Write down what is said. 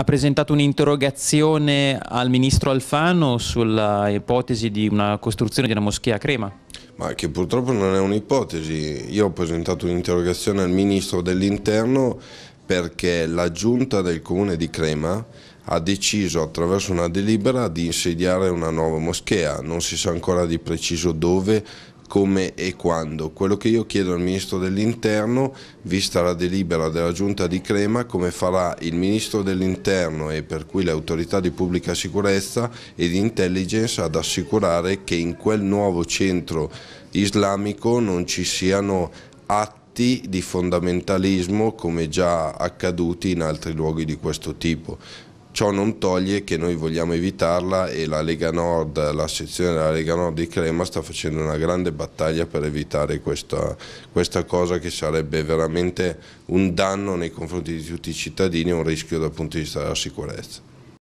ha presentato un'interrogazione al ministro Alfano sulla ipotesi di una costruzione di una moschea a Crema. Ma che purtroppo non è un'ipotesi. Io ho presentato un'interrogazione al ministro dell'interno perché la giunta del comune di Crema ha deciso attraverso una delibera di insediare una nuova moschea, non si sa ancora di preciso dove, come e quando. Quello che io chiedo al Ministro dell'Interno, vista la delibera della Giunta di Crema, come farà il Ministro dell'Interno e per cui le autorità di pubblica sicurezza e di intelligence ad assicurare che in quel nuovo centro islamico non ci siano atti di fondamentalismo come già accaduti in altri luoghi di questo tipo. Ciò non toglie che noi vogliamo evitarla e la Lega Nord, la sezione della Lega Nord di Crema sta facendo una grande battaglia per evitare questa, questa cosa che sarebbe veramente un danno nei confronti di tutti i cittadini e un rischio dal punto di vista della sicurezza.